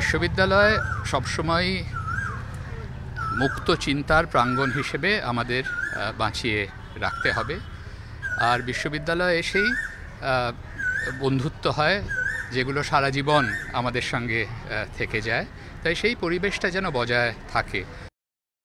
বিশ্ববিদ্যালয় সবসময় মুক্ত চিন্তার প্রাঙ্গণ হিসেবে আমাদের বাঁচিয়ে রাখতে হবে আর বিশ্ববিদ্যালয়ে এসেই বন্ধুত্ব হয় যেগুলো সারা জীবন আমাদের সঙ্গে থেকে যায় তাই সেই পরিবেশটা যেন বজায় থাকে